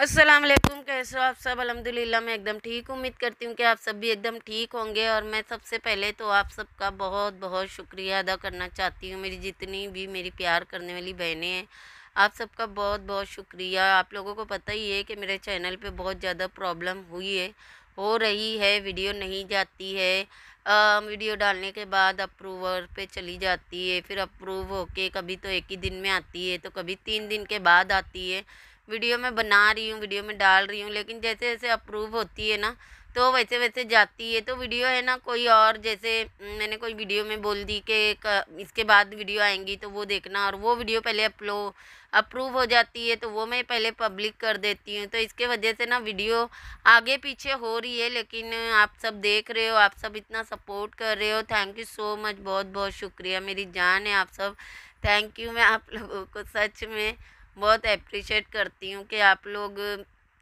अस्सलाम वालेकुम कैसे हो आप सब अलहमदिल्ला मैं एकदम ठीक उम्मीद करती हूँ कि आप सब भी एकदम ठीक होंगे और मैं सबसे पहले तो आप सबका बहुत बहुत शुक्रिया अदा करना चाहती हूँ मेरी जितनी भी मेरी प्यार करने वाली बहनें हैं आप सबका बहुत बहुत शुक्रिया आप लोगों को पता ही है कि मेरे चैनल पर बहुत ज़्यादा प्रॉब्लम हुई है हो रही है वीडियो नहीं जाती है आ, वीडियो डालने के बाद अप्रूवर पे चली जाती है फिर अप्रूव होके कभी तो एक ही दिन में आती है तो कभी तीन दिन के बाद आती है वीडियो में बना रही हूँ वीडियो में डाल रही हूँ लेकिन जैसे जैसे अप्रूव होती है ना तो वैसे वैसे जाती है तो वीडियो है ना कोई और जैसे मैंने कोई वीडियो में बोल दी कि इसके बाद वीडियो आएंगी तो वो देखना और वो वीडियो पहले अपलो अप्रूव हो जाती है तो वो मैं पहले पब्लिक कर देती हूँ तो इसके वजह से ना वीडियो आगे पीछे हो रही है लेकिन आप सब देख रहे हो आप सब इतना सपोर्ट कर रहे हो थैंक यू सो मच बहुत बहुत शुक्रिया मेरी जान है आप सब थैंक यू मैं आप लोगों को सच में बहुत अप्रिशिएट करती हूँ कि आप लोग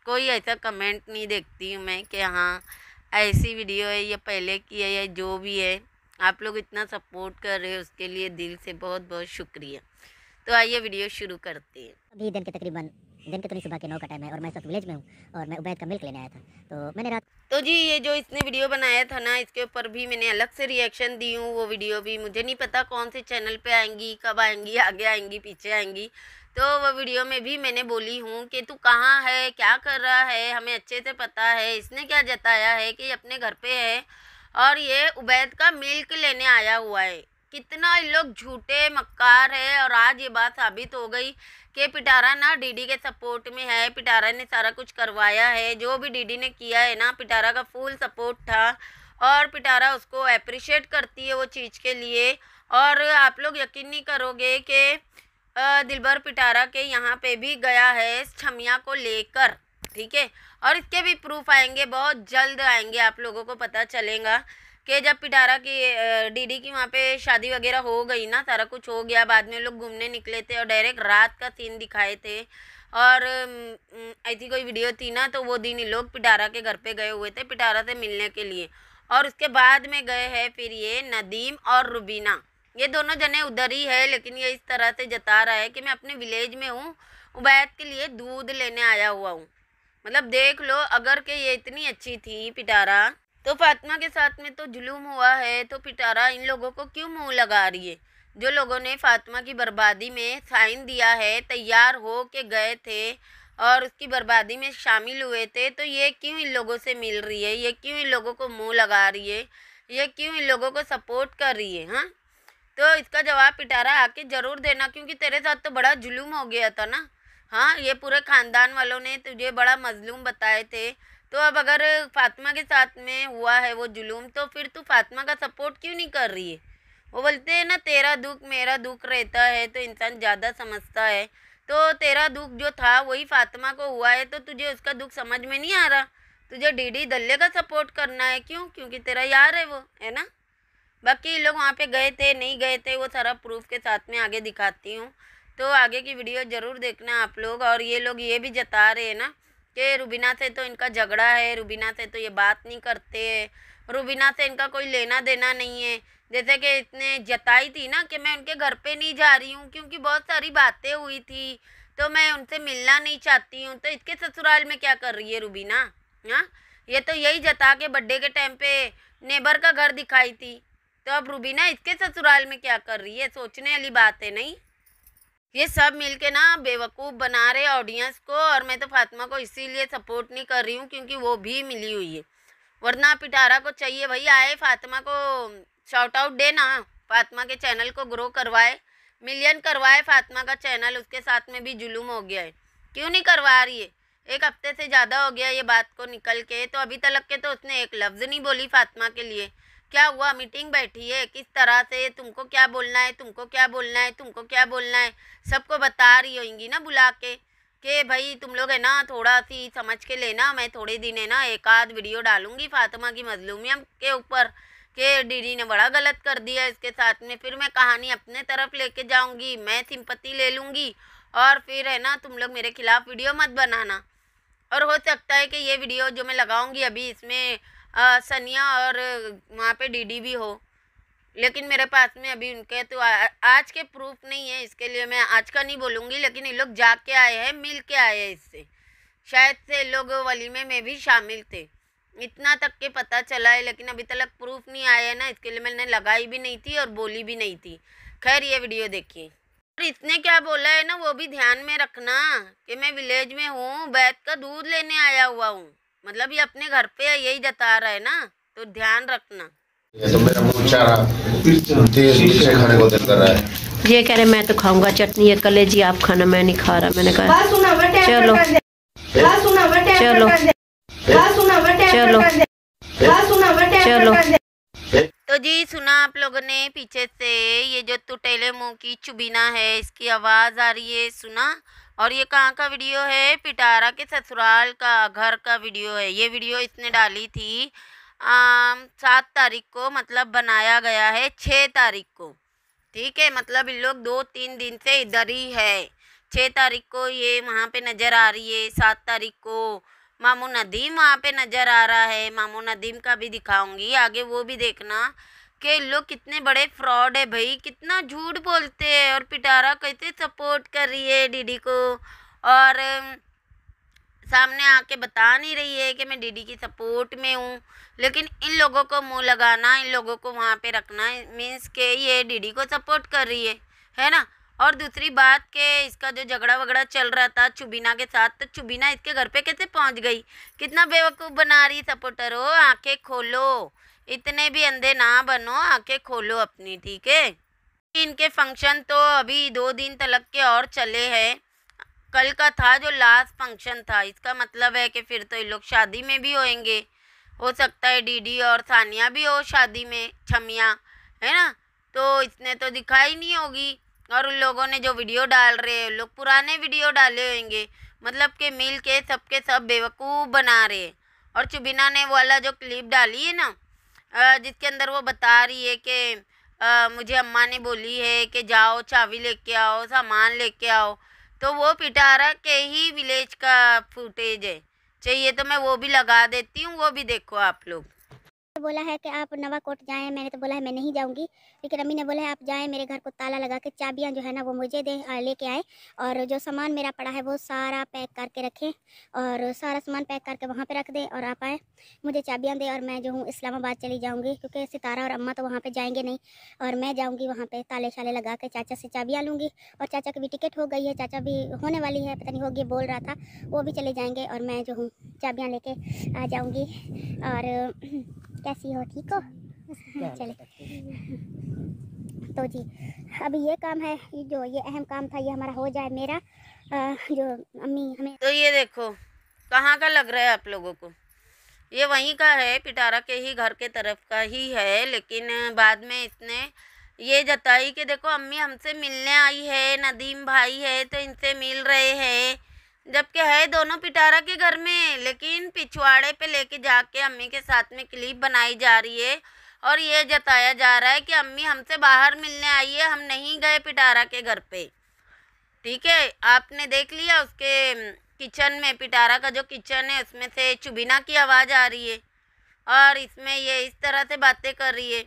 कोई ऐसा कमेंट नहीं देखती हूँ मैं कि हाँ ऐसी वीडियो है या पहले की है या जो भी है आप लोग इतना सपोर्ट कर रहे हो उसके लिए दिल से बहुत बहुत शुक्रिया तो आइए वीडियो शुरू करते हैं अभी दिन के तकरीबन दिन के तो नहीं सुबह के नौ का टाइम है और मैं सब विलेज में हूँ और मैं उबैद का मिल्क लेने आया था तो मैंने रात तो जी ये जो इसने वीडियो बनाया था ना इसके ऊपर भी मैंने अलग से रिएक्शन दी हूँ वो वीडियो भी मुझे नहीं पता कौन से चैनल पे आएंगी कब आएंगी आगे आएंगी पीछे आएंगी तो वह वीडियो में भी मैंने बोली हूँ कि तू कहाँ है क्या कर रहा है हमें अच्छे से पता है इसने क्या जताया है कि अपने घर पे है और ये उबैद का मिल्क लेने आया हुआ है कितना इन लोग झूठे मक्कार है और आज ये बात साबित हो गई कि पिटारा ना डीडी के सपोर्ट में है पिटारा ने सारा कुछ करवाया है जो भी डीडी ने किया है ना पिटारा का फुल सपोर्ट था और पिटारा उसको अप्रिशिएट करती है वो चीज़ के लिए और आप लोग यकीन नहीं करोगे कि दिलबर पिटारा के यहाँ पे भी गया है छमिया को लेकर ठीक है और इसके भी प्रूफ आएंगे बहुत जल्द आएंगे आप लोगों को पता चलेगा कि जब पिटारा की डीडी की वहाँ पे शादी वगैरह हो गई ना सारा कुछ हो गया बाद में लोग घूमने निकले थे और डायरेक्ट रात का सीन दिखाए थे और ऐसी कोई वीडियो थी ना तो वो दिन लोग पिटारा के घर पे गए हुए थे पिटारा से मिलने के लिए और उसके बाद में गए हैं फिर ये नदीम और रुबीना ये दोनों जने उधर ही है लेकिन ये इस तरह से जता रहा है कि मैं अपने विलेज में हूँ उबैद के लिए दूध लेने आया हुआ हूँ मतलब देख लो अगर के ये इतनी अच्छी थी पिटारा तो फातिमा के साथ में तो जुलूम हुआ है तो पिटारा इन लोगों को क्यों मुँह लगा रही है जो लोगों ने फातिमा की बर्बादी में साइन दिया है तैयार हो के गए थे और उसकी बर्बादी में शामिल हुए थे तो ये क्यों इन लोगों से मिल रही है ये क्यों इन लोगों को मुंह लगा रही है ये क्यों इन लोगों को सपोर्ट कर रही है हाँ तो इसका जवाब पिटारा आके ज़रूर देना क्योंकि तेरे साथ तो बड़ा जुलूम हो गया था ना हाँ ये पूरे ख़ानदान वालों ने तुझे बड़ा मजलूम बताए थे तो अब अगर फातिमा के साथ में हुआ है वो जुलूम तो फिर तू फातिमा का सपोर्ट क्यों नहीं कर रही है वो बोलते हैं ना तेरा दुख मेरा दुख रहता है तो इंसान ज़्यादा समझता है तो तेरा दुख जो था वही फातिमा को हुआ है तो तुझे उसका दुख समझ में नहीं आ रहा तुझे डीडी दल्ले का सपोर्ट करना है क्यों क्योंकि तेरा यार है वो है ना बाकी ये लोग वहाँ पे गए थे नहीं गए थे वो सारा प्रूफ के साथ में आगे दिखाती हूँ तो आगे की वीडियो ज़रूर देखना आप लोग और ये लोग ये भी जता रहे हैं ना कि रुबीना से तो इनका झगड़ा है रुबीना से तो ये बात नहीं करते है रुबीना से इनका कोई लेना देना नहीं है जैसे कि इतने जताई थी ना कि मैं उनके घर पे नहीं जा रही हूँ क्योंकि बहुत सारी बातें हुई थी तो मैं उनसे मिलना नहीं चाहती हूँ तो इसके ससुराल में क्या कर रही है रुबीना हाँ ये तो यही जता के बड्डे के टाइम पे नेबर का घर दिखाई थी तो अब रूबीना इसके ससुराल में क्या कर रही है सोचने वाली बात है नहीं ये सब मिलके ना बेवकूफ़ बना रहे ऑडियंस को और मैं तो फातिमा को इसीलिए सपोर्ट नहीं कर रही हूँ क्योंकि वो भी मिली हुई है वरना पिटारा को चाहिए भाई आए फातिमा को शॉर्ट आउट दे ना फातिमा के चैनल को ग्रो करवाए मिलियन करवाए फातिमा का चैनल उसके साथ में भी जुलूम हो गया है क्यों नहीं करवा रही है एक हफ्ते से ज़्यादा हो गया ये बात को निकल के तो अभी तलक के तो उसने एक लफ्ज़ नहीं बोली फातिमा के लिए क्या हुआ मीटिंग बैठी है किस तरह से तुमको क्या बोलना है तुमको क्या बोलना है तुमको क्या बोलना है सबको बता रही होंगी ना बुला के कि भाई तुम लोग है ना थोड़ा सी समझ के लेना मैं थोड़े दिन है ना एक आध वीडियो डालूंगी फातिमा की मजलूमियम के ऊपर कि डीडी ने बड़ा गलत कर दिया इसके साथ में फिर मैं कहानी अपने तरफ लेके जाऊंगी मैं सिंपत्ति ले लूँगी और फिर है ना तुम लोग मेरे खिलाफ़ वीडियो मत बनाना और हो सकता है कि ये वीडियो जो मैं लगाऊंगी अभी इसमें आ, सनिया और वहाँ पे डीडी भी हो लेकिन मेरे पास में अभी उनके तो आ, आज के प्रूफ नहीं है इसके लिए मैं आज का नहीं बोलूँगी लेकिन ये लोग जाके आए हैं मिल के आए हैं इससे शायद से लोग वलीमे में भी शामिल थे इतना तक के पता चला है लेकिन अभी तक प्रूफ नहीं आया है ना इसके लिए मैंने लगाई भी नहीं थी और बोली भी नहीं थी खैर ये वीडियो देखिए और इसने क्या बोला है ना वो भी ध्यान में रखना कि मैं विलेज में हूँ बैत का दूध लेने आया हुआ हूँ मतलब ये अपने घर पे है यही जता रहा है ना तो ध्यान रखना ये तो मेरा रहा खाने को है ये कह रहे मैं तो खाऊंगा चटनी है कलेजी आप खाना मैं नहीं खा रहा मैंने कहा चलो चलो चलो चलो तो जी सुना आप लोगों ने पीछे से ये जो तुटेले मुंह की चुबीना है इसकी आवाज़ आ रही है सुना और ये कहाँ का वीडियो है पिटारा के ससुराल का घर का वीडियो है ये वीडियो इसने डाली थी सात तारीख को मतलब बनाया गया है छः तारीख को ठीक है मतलब इन लोग दो तीन दिन से इधर ही है छः तारीख को ये वहाँ पे नज़र आ रही है सात तारीख को मामू नदीम वहाँ पे नज़र आ रहा है मामू नदीम का भी दिखाऊंगी आगे वो भी देखना के लोग कितने बड़े फ्रॉड है भाई कितना झूठ बोलते हैं और पिटारा कैसे सपोर्ट कर रही है डीडी को और सामने आके बता नहीं रही है कि मैं डीडी की सपोर्ट में हूँ लेकिन इन लोगों को मुंह लगाना इन लोगों को वहाँ पे रखना मीन्स के ये डीडी को सपोर्ट कर रही है है ना और दूसरी बात के इसका जो झगड़ा वगड़ा चल रहा था चुबीना के साथ तो चुबीना इसके घर पे कैसे पहुँच गई कितना बेवकूफ़ बना रही सपोर्टर हो आँखें खोलो इतने भी अंधे ना बनो आके खोलो अपनी ठीक है इनके फंक्शन तो अभी दो दिन तलक के और चले हैं कल का था जो लास्ट फंक्शन था इसका मतलब है कि फिर तो ये लोग शादी में भी होएंगे हो सकता है डीडी और सानिया भी हो शादी में छमिया है ना तो इसने तो दिखाई नहीं होगी और उन लोगों ने जो वीडियो डाल रहे हैं लोग पुराने वीडियो डाले होंगे मतलब कि मिल के सबके सब, सब बेवकूफ़ बना रहे और चुबिना ने वाला जो क्लिप डाली है ना जिसके अंदर वो बता रही है कि मुझे अम्मा ने बोली है कि जाओ चाबी लेके आओ सामान लेके आओ तो वो पिटारा के ही विलेज का फुटेज है चाहिए तो मैं वो भी लगा देती हूँ वो भी देखो आप लोग बोला है कि आप नवाकोट जाएं मैंने तो बोला है मैं नहीं जाऊंगी लेकिन अम्मी ने बोला है आप जाएँ मेरे घर को ताला लगा के चाबियाँ जो है ना वो मुझे दे लेके आए और जो सामान मेरा पड़ा है वो सारा पैक करके रखें और सारा सामान पैक करके वहाँ पर रख दें और आप आएँ मुझे चाबियाँ दें और मैं जो हूँ इस्लामाबाद चली जाऊँगी क्योंकि सितारा और अम्मा तो वहाँ पर जाएँगे नहीं और मैं जाऊँगी वहाँ पर ताले शाले लगा के चाचा से चाबियाँ लूँगी और चाचा की भी टिकट हो गई है चाचा भी होने वाली है पता नहीं होगी बोल रहा था वो भी चले जाएँगे और मैं जो हूँ चाबियाँ लेके आ जाऊँगी और कैसी हो ठीक हो तो जी अब ये काम है ये जो ये अहम काम था ये हमारा हो जाए मेरा जो अम्मी हमें तो ये देखो कहाँ का लग रहा है आप लोगों को ये वहीं का है पिटारा के ही घर के तरफ का ही है लेकिन बाद में इसने ये जताई कि देखो अम्मी हमसे मिलने आई है नदीम भाई है तो इनसे मिल रहे हैं जबकि है दोनों पिटारा के घर में लेकिन पिछवाड़े पे लेके जाके अम्मी के साथ में क्लिप बनाई जा रही है और ये जताया जा रहा है कि अम्मी हमसे बाहर मिलने आई है हम नहीं गए पिटारा के घर पे ठीक है आपने देख लिया उसके किचन में पिटारा का जो किचन है उसमें से चुबिना की आवाज़ आ रही है और इसमें ये इस तरह से बातें कर रही है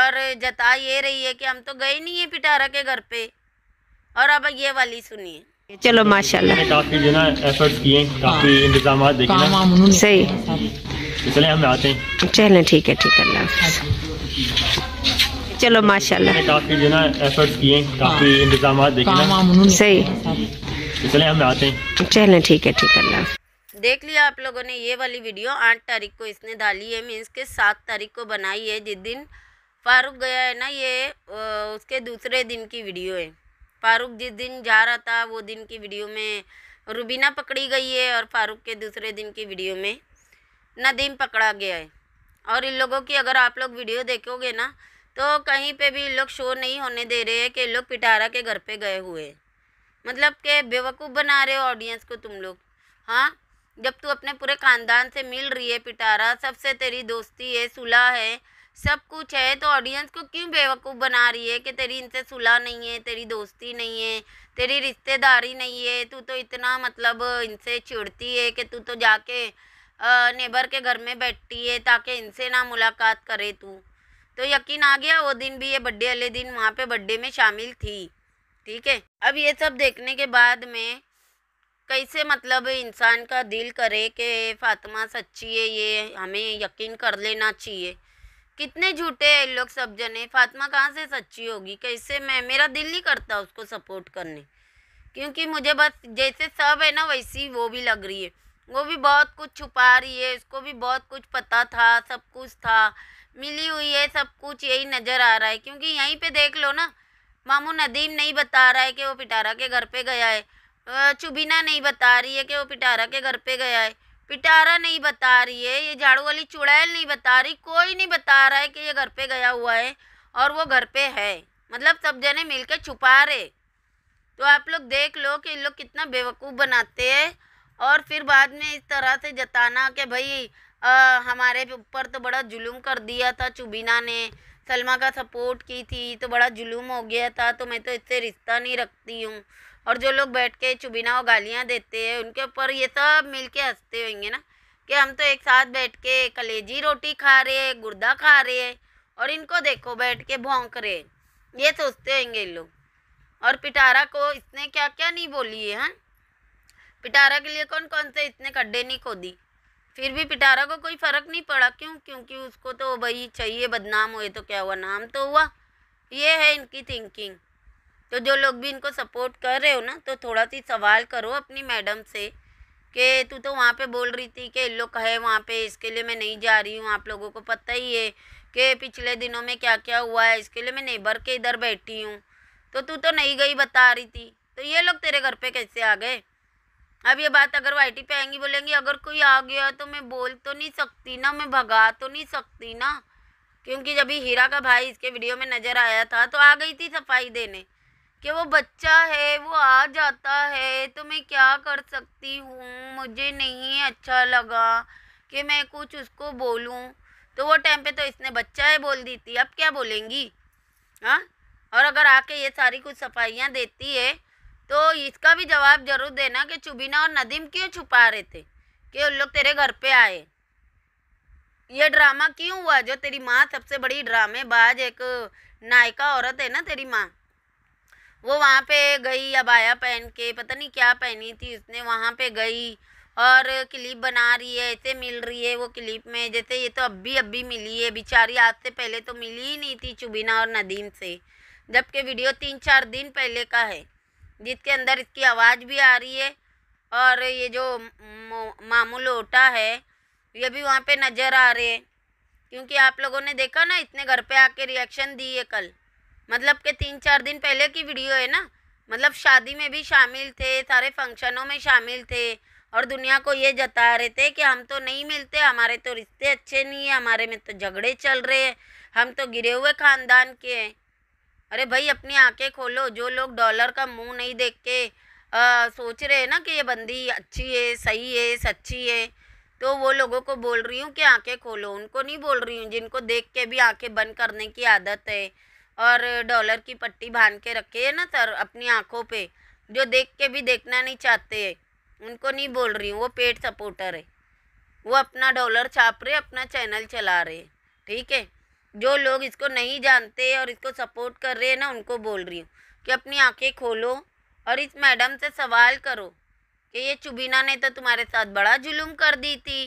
और जता ये रही है कि हम तो गए नहीं है पिटारा के घर पे और अब ये वाली सुनिए चलो माशाल्लाह काफी जो ना एफर्ट्स किए काफी हाँ। इंतजाम देखे सही चले हम आते हैं चलें ठीक है ठीक है अल्लाह चलो माशाल्लाह काफ़ी जो ना किए काफ़ी हाँ। इंतजाम सही तो हम आते हैं चलें ठीक है ठीक है अल्लाह देख लिया आप लोगों ने ये वाली वीडियो आठ तारीख को इसने डाली है मीन्स के सात तारीख को बनाई है जिस दिन फारूक गया है ना ये उसके दूसरे दिन की वीडियो है फारूक जिस दिन जा रहा था वो दिन की वीडियो में रुबीना पकड़ी गई है और फारूक के दूसरे दिन की वीडियो में नदीम पकड़ा गया है और इन लोगों की अगर आप लोग वीडियो देखोगे ना तो कहीं पे भी इन लोग शो नहीं होने दे रहे हैं कि इन लोग पिटारा के घर पे गए हुए हैं मतलब के बेवकूफ़ बना रहे हो ऑडियंस को तुम लोग हाँ जब तू अपने पूरे खानदान से मिल रही है पिटारा सबसे तेरी दोस्ती है सुलह है सब कुछ है तो ऑडियंस को क्यों बेवकूफ़ बना रही है कि तेरी इनसे सुलह नहीं है तेरी दोस्ती नहीं है तेरी रिश्तेदारी नहीं है तू तो इतना मतलब इनसे छिड़ती है कि तू तो जाके नेबर के घर में बैठती है ताकि इनसे ना मुलाकात करे तू तो यकीन आ गया वो दिन भी ये बर्थडे वाले दिन वहाँ पे बर्थडे में शामिल थी ठीक है अब ये सब देखने के बाद में कैसे मतलब इंसान का दिल करे कि फातिमा सच्ची है ये हमें यकीन कर लेना चाहिए कितने झूठे हैं लोग सब जने फातिमा कहाँ से सच्ची होगी कैसे मैं मेरा दिल नहीं करता उसको सपोर्ट करने क्योंकि मुझे बस जैसे सब है ना वैसी वो भी लग रही है वो भी बहुत कुछ छुपा रही है उसको भी बहुत कुछ पता था सब कुछ था मिली हुई है सब कुछ यही नज़र आ रहा है क्योंकि यहीं पे देख लो ना मामू नदीम नहीं बता रहा है कि वो पिटारा के घर पे गया है चुबिना नहीं बता रही है कि वो पिटारा के घर पे गया है पिटारा नहीं बता रही है ये झाड़ू वाली चुड़ैल नहीं बता रही कोई नहीं बता रहा है कि ये घर पे गया हुआ है और वो घर पे है मतलब सब जने मिल छुपा रहे तो आप लोग देख लो कि इन लोग कितना बेवकूफ़ बनाते हैं और फिर बाद में इस तरह से जताना कि भाई आ, हमारे ऊपर तो बड़ा जुलूम कर दिया था चुबीना ने सलमा का सपोर्ट की थी तो बड़ा जुलूम हो गया था तो मैं तो इससे रिश्ता नहीं रखती हूँ और जो लोग बैठ के चुबीना को गालियाँ देते हैं उनके ऊपर ये सब मिल के हंसते होंगे ना कि हम तो एक साथ बैठ के कलेजी रोटी खा रहे हैं गुर्दा खा रहे हैं और इनको देखो बैठ के भोंक रहे ये सोचते होंगे इन लोग और पिटारा को इसने क्या क्या नहीं बोली है हा? पिटारा के लिए कौन कौन से इतने खड्डे नहीं खोदी फिर भी पिटारा को कोई फ़र्क नहीं पड़ा क्यों क्योंकि उसको तो भाई चाहिए बदनाम हुए तो क्या हुआ नाम तो हुआ ये है इनकी थिंकिंग तो जो लोग भी इनको सपोर्ट कर रहे हो ना तो थोड़ा सी सवाल करो अपनी मैडम से कि तू तो वहाँ पे बोल रही थी कि लोग है वहाँ पे इसके लिए मैं नहीं जा रही हूँ आप लोगों को पता ही है कि पिछले दिनों में क्या क्या हुआ है इसके लिए मैं नेबर के इधर बैठी हूँ तो तू तो नहीं गई बता रही थी तो ये लोग तेरे घर पे कैसे आ गए अब ये बात अगर वाइटी पे आएंगी बोलेंगी अगर कोई आ गया तो मैं बोल तो नहीं सकती ना मैं भगा तो नहीं सकती ना क्योंकि जब ही हीरा का भाई इसके वीडियो में नज़र आया था तो आ गई थी सफाई देने कि वो बच्चा है वो आ जाता है तो मैं क्या कर सकती हूँ मुझे नहीं अच्छा लगा कि मैं कुछ उसको बोलूँ तो वो टाइम पे तो इसने बच्चा है बोल दी थी अब क्या बोलेंगी हाँ और अगर आके ये सारी कुछ सफाइयाँ देती है तो इसका भी जवाब जरूर देना कि चुबीना और नदीम क्यों छुपा रहे थे कि उन लोग तेरे घर पे आए ये ड्रामा क्यों हुआ जो तेरी माँ सबसे बड़ी ड्रामेबाज एक नायिका औरत है ना तेरी माँ वो वहाँ पे गई अबाया पहन के पता नहीं क्या पहनी थी उसने वहाँ पे गई और क्लिप बना रही है ऐसे मिल रही है वो क्लिप में जैसे ये तो अभी अभी मिली है बेचारी आज से पहले तो मिली ही नहीं थी चुबीना और नदीम से जबकि वीडियो तीन चार दिन पहले का है जिसके अंदर इसकी आवाज़ भी आ रही है और ये जो मामू लोटा है ये भी वहाँ पे नज़र आ रहे हैं क्योंकि आप लोगों ने देखा ना इतने घर पे आके रिएक्शन दी है कल मतलब के तीन चार दिन पहले की वीडियो है ना मतलब शादी में भी शामिल थे सारे फंक्शनों में शामिल थे और दुनिया को ये जता रहे थे कि हम तो नहीं मिलते हमारे तो रिश्ते अच्छे नहीं है हमारे में तो झगड़े चल रहे हैं हम तो गिरे हुए ख़ानदान के हैं अरे भाई अपनी आंखें खोलो जो लोग डॉलर का मुंह नहीं देख के आ, सोच रहे हैं ना कि ये बंदी अच्छी है सही है सच्ची है तो वो लोगों को बोल रही हूँ कि आंखें खोलो उनको नहीं बोल रही हूँ जिनको देख के भी आंखें बंद करने की आदत है और डॉलर की पट्टी बांध के रखे है ना सर अपनी आंखों पे जो देख के भी देखना नहीं चाहते है उनको नहीं बोल रही हूँ वो पेट सपोर्टर है वो अपना डॉलर छाप रहे अपना चैनल चला रहे ठीक है जो लोग इसको नहीं जानते और इसको सपोर्ट कर रहे हैं ना उनको बोल रही हूँ कि अपनी आंखें खोलो और इस मैडम से सवाल करो कि ये चुबीना ने तो तुम्हारे साथ बड़ा जुलूम कर दी थी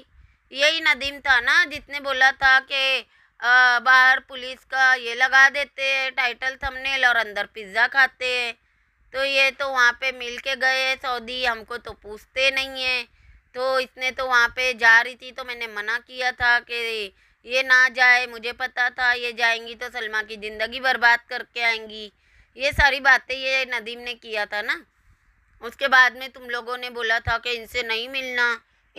यही नदीम था ना जिसने बोला था कि बाहर पुलिस का ये लगा देते हैं टाइटल थंबनेल और अंदर पिज़्ज़ा खाते हैं तो ये तो वहाँ पे मिल के गए सऊदी हमको तो पूछते नहीं हैं तो इसने तो वहाँ पे जा रही थी तो मैंने मना किया था कि ये ना जाए मुझे पता था ये जाएंगी तो सलमा की ज़िंदगी बर्बाद करके आएंगी ये सारी बातें ये नदीम ने किया था ना उसके बाद में तुम लोगों ने बोला था कि इनसे नहीं मिलना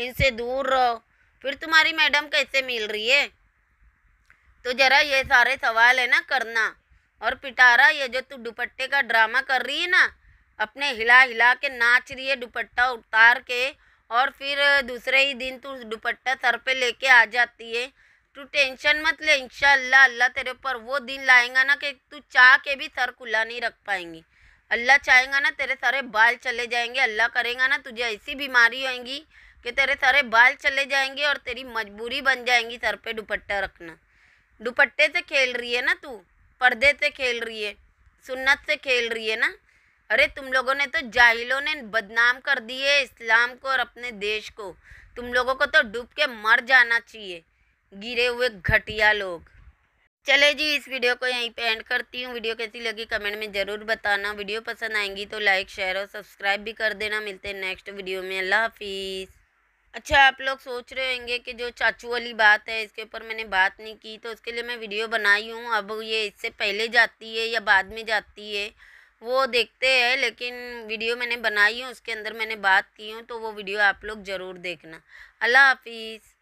इनसे दूर रहो फिर तुम्हारी मैडम कैसे मिल रही है तो ज़रा ये सारे सवाल है ना करना और पिटारा ये जो तू दुपट्टे का ड्रामा कर रही है ना अपने हिला हिला के नाच रही है दुपट्टा उतार के और फिर दूसरे ही दिन तू दुपट्टा सर पे लेके आ जाती है तू टेंशन मत ले इंशाल्लाह अल्लाह तेरे ऊपर वो दिन लाएगा ना कि तू चाह के भी सर खुला नहीं रख पाएंगी अल्लाह चाहेगा ना तेरे सारे बाल चले जाएंगे अल्लाह करेगा ना तुझे ऐसी बीमारी होएंगी कि तेरे सारे बाल चले जाएंगे और तेरी मजबूरी बन जाएंगी सर पे दुपट्टा रखना दुपट्टे से खेल रही है ना तू पर्दे से खेल रही है सुन्नत से खेल रही है ना अरे तुम लोगों ने तो जाहिलों ने बदनाम कर दिए इस्लाम को और अपने देश को तुम लोगों को तो डूब के मर जाना चाहिए गिरे हुए घटिया लोग चले जी इस वीडियो को यहीं पे एंड करती हूँ वीडियो कैसी लगी कमेंट में ज़रूर बताना वीडियो पसंद आएंगी तो लाइक शेयर और सब्सक्राइब भी कर देना मिलते हैं नेक्स्ट वीडियो में अल्लाह हाफिज़ अच्छा आप लोग सोच रहे होंगे कि जो चाचू वाली बात है इसके ऊपर मैंने बात नहीं की तो उसके लिए मैं वीडियो बनाई हूँ अब ये इससे पहले जाती है या बाद में जाती है वो देखते हैं लेकिन वीडियो मैंने बनाई है उसके अंदर मैंने बात की हूँ तो वो वीडियो आप लोग ज़रूर देखना अल्लाह हाफिज़